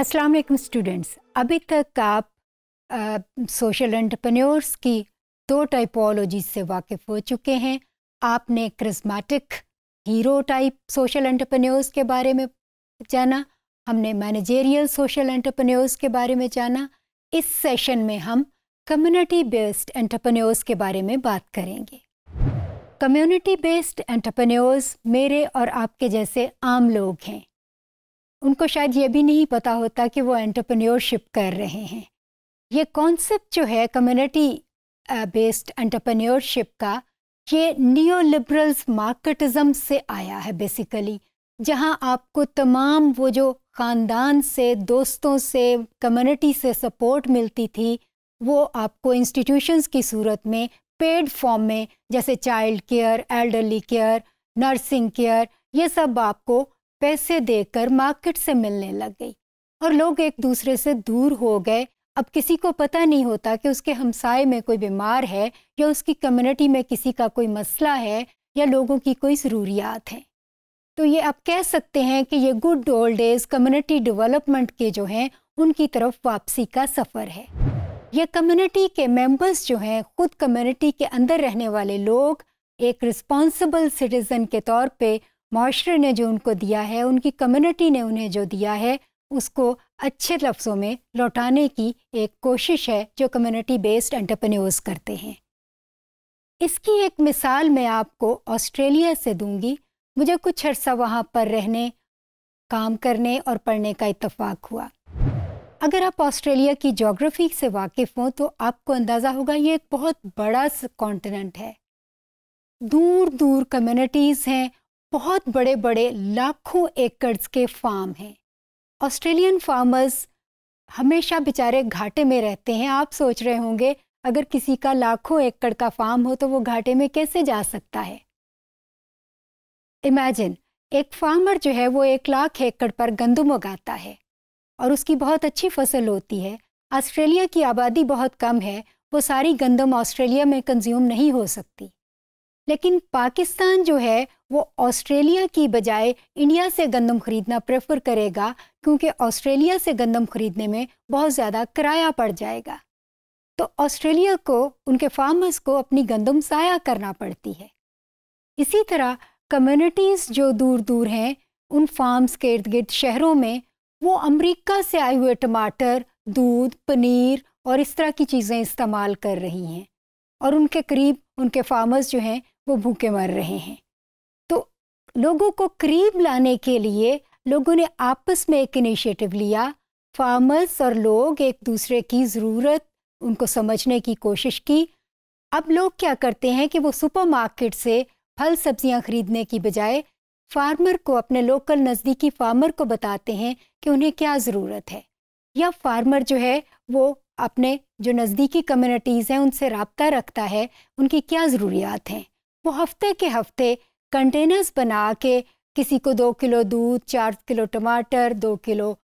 अस्सलाम वालेकुम स्टूडेंट्स अभी तक आप सोशल एंटरप्रेन्योर्स की दो टाइपोलॉजी से वाकिफ़ हो चुके हैं आपने charismatic hero type social entrepreneurs के बारे में जाना हमने मैनेजेरियल सोशल एंटरप्रेन्योर्स के बारे में जाना इस सेशन में हम कम्युनिटी बेस्ड एंटरप्रेन्योर्स के बारे में बात करेंगे कम्युनिटी बेस्ड एंटरप्रेन्योर्स मेरे और आपके जैसे आम लोग हैं उनको शायद ये भी नहीं पता होता कि वो एंटरप्रेन्योरशिप कर रहे हैं ये कॉन्सेप्ट जो है कम्युनिटी बेस्ड एंटरप्रेन्योरशिप का ये नियो लिबरल्स मार्केटिज़म से आया है बेसिकली जहाँ आपको तमाम वो जो ख़ानदान से दोस्तों से कम्युनिटी से सपोर्ट मिलती थी वो आपको इंस्टीट्यूशंस की सूरत में पेड फॉर्म में जैसे child care elderly care nursing care ये सब आपको पैसे देकर मार्केट से मिलने लग गई और लोग एक दूसरे से दूर हो गए अब किसी को पता नहीं होता कि उसके हमसाए में कोई बीमार है या उसकी कम्युनिटी में किसी का कोई मसला है या लोगों की कोई ज़रूरियात है तो ये आप कह सकते हैं कि ये good old days community development के जो हैं उनकी तरफ वापसी का सफ़र है यह कम्युनिटी के मेंबर्स जो हैं ख़ुद कम्युनिटी के अंदर रहने वाले लोग एक रिस्पॉन्सिबल सिटीज़न के तौर पर माशरे ने जो उनको दिया है उनकी कम्युनिटी ने उन्हें जो दिया है उसको अच्छे लफ्ज़ों में लौटाने की एक कोशिश है जो कम्युनिटी बेस्ड एंटरप्रेन्योर्स करते हैं इसकी एक मिसाल मैं आपको ऑस्ट्रेलिया से दूंगी मुझे कुछ अर्सा वहाँ पर रहने काम करने और पढ़ने का इतफाक़ हुआ अगर आप ऑस्ट्रेलिया की जोग्राफ़ी से वाकिफ़ हों तो आपको अंदाज़ा होगा ये एक बहुत बड़ा कॉन्टिनेंट है दूर दूर कम्यूनिटीज़ हैं बहुत बड़े बड़े लाखों एकड़ के फार्म हैं ऑस्ट्रेलियन फार्मर्स हमेशा बेचारे घाटे में रहते हैं आप सोच रहे होंगे अगर किसी का लाखों एकड़ का फार्म हो तो वो घाटे में कैसे जा सकता है इमेजिन एक फार्मर जो है वो एक लाख एकड़ पर गंदुम उगाता है और उसकी बहुत अच्छी फसल होती है ऑस्ट्रेलिया की आबादी बहुत कम है वो सारी गंदम ऑस्ट्रेलिया में कंज्यूम नहीं हो सकती लेकिन पाकिस्तान जो है वो ऑस्ट्रेलिया की बजाय इंडिया से गंदम खरीदना प्रेफर करेगा क्योंकि ऑस्ट्रेलिया से गंदम खरीदने में बहुत ज़्यादा किराया पड़ जाएगा तो ऑस्ट्रेलिया को उनके फार्मर्स को अपनी गंदम ज़ाया करना पड़ती है इसी तरह कम्युनिटीज़ जो दूर दूर हैं उन फार्म्स के इर्द गिर्द शहरों में वो अमरीका से आए हुए टमाटर दूध पनीर और इस तरह की चीज़ें इस्तेमाल कर रही हैं और उनके करीब उनके फार्मर्स जो हैं वो भूखे मर रहे हैं तो लोगों को करीब लाने के लिए लोगों ने आपस में एक इनिशिएटिव लिया फार्मर्स और लोग एक दूसरे की ज़रूरत उनको समझने की कोशिश की अब लोग क्या करते हैं कि वो सुपरमार्केट से फल सब्जियां खरीदने की बजाय फार्मर को अपने लोकल नज़दीकी फार्मर को बताते हैं कि उन्हें क्या ज़रूरत है या फार्मर जो है वो अपने जो नज़दीकी कम्युनिटीज़ हैं उनसे रबता रखता है उनकी क्या ज़रूरियात हैं वो हफ्ते के हफ्ते कंटेनर्स बना के किसी को दो किलो दूध चार किलो टमाटर दो किलो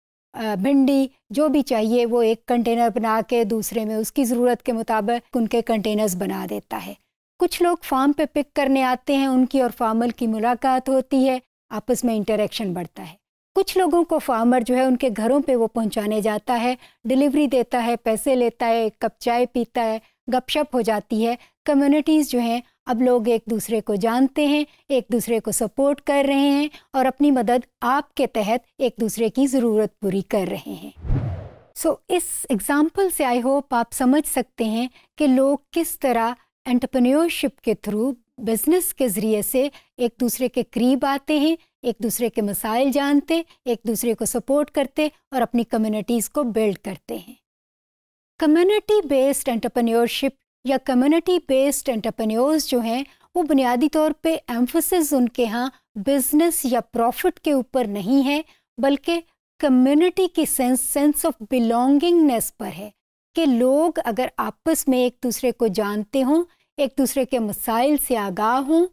भिंडी जो भी चाहिए वो एक कंटेनर बना के दूसरे में उसकी ज़रूरत के मुताबिक उनके कंटेनर्स बना देता है कुछ लोग फार्म पे पिक करने आते हैं उनकी और फार्मर की मुलाकात होती है आपस में इंटरेक्शन बढ़ता है कुछ लोगों को फार्मर जो है उनके घरों पे वो पहुंचाने जाता है डिलीवरी देता है पैसे लेता है एक कप चाय पीता है गपशप हो जाती है कम्युनिटीज़ जो हैं अब लोग एक दूसरे को जानते हैं एक दूसरे को सपोर्ट कर रहे हैं और अपनी मदद आपके तहत एक दूसरे की ज़रूरत पूरी कर रहे हैं सो so, इस एग्ज़ाम्पल से आई होप आप समझ सकते हैं कि लोग किस तरह एंटरप्रेन्योरशिप के थ्रू बिजनेस के ज़रिए से एक दूसरे के करीब आते हैं एक दूसरे के मसाइल जानते एक दूसरे को सपोर्ट करते और अपनी कम्युनिटीज़ को बिल्ड करते हैं कम्युनिटी बेस्ड एंटरप्रेन्योरशिप या कम्युनिटी बेस्ड एंटरप्रेन्योर्स जो हैं वो बुनियादी तौर पे एम्फोसिस उनके यहाँ बिजनेस या प्रॉफिट के ऊपर नहीं है बल्कि कम्युनिटी की सेंस सेंस ऑफ बिलोंगिंगनेस पर है कि लोग अगर आपस में एक दूसरे को जानते हों एक दूसरे के मसाइल से आगाह हों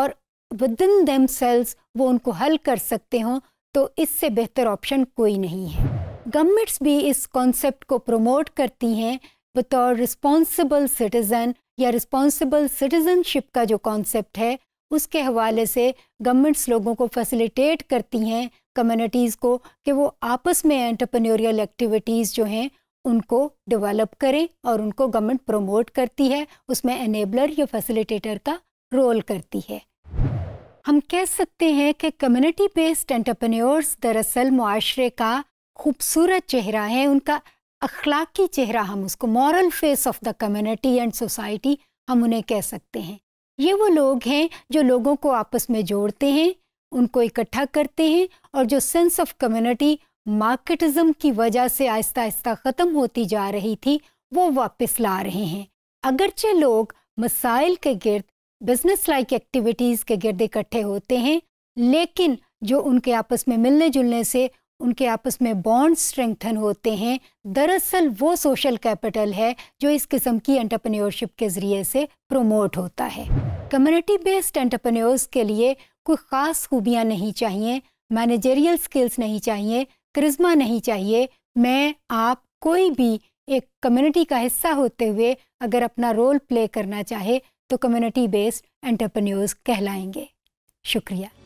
और विद इन दैम सेल्स वो उनको हल कर सकते हों तो इससे बेहतर ऑप्शन कोई नहीं है गवर्नमेंट्स भी इस कॉन्सेप्ट को प्रमोट करती हैं बतौर रिस्पॉन्सिबल सिटीज़न या रिस्पॉन्सिबल सिटीज़नशिप का जो कॉन्सेप्ट है उसके हवाले से गवर्नमेंट्स लोगों को फैसिलिटेट करती हैं कम्युनिटीज़ को कि वो आपस में एंटरप्रेन्योरियल एक्टिविटीज़ जो हैं उनको डेवलप करें और उनको गवर्नमेंट प्रमोट करती है उसमें एनेबलर या फैसिलिटेटर का रोल करती है हम कह सकते हैं कि कम्युनिटी बेस्ड एंटरप्रेन्योर्स दरअसल माशरे का खूबसूरत चेहरा है उनका अखलाकी चेहरा हम उसको moral face of the community and society हम उन्हें कह सकते हैं ये वो लोग हैं जो लोगों को आपस में जोड़ते हैं उनको इकट्ठा करते हैं और जो सेंस ऑफ कम्युनिटी मार्केटिज्म की वजह से आहिस्ता आहिस्ता ख़त्म होती जा रही थी वो वापस ला रहे हैं अगरचे लोग मसाइल के गिर्द बिजनेस लाइक एक्टिविटीज़ के गिर्द इकट्ठे होते हैं लेकिन जो उनके आपस में मिलने जुलने से उनके आपस में बॉन्ड स्ट्रेंथन होते हैं दरअसल वो सोशल कैपिटल है जो इस किस्म की एंटरप्रेन्योरशिप के ज़रिए से प्रमोट होता है कम्युनिटी बेस्ड एंटरप्रेन्योर्स के लिए कोई ख़ास खूबियाँ नहीं चाहिए मैनेजेरियल स्किल्स नहीं चाहिए करिश्मा नहीं चाहिए मैं आप कोई भी एक कम्युनिटी का हिस्सा होते हुए अगर अपना रोल प्ले करना चाहे तो कम्युनिटी बेस्ड एंटरप्रेन्योर्स कहलाएंगे शुक्रिया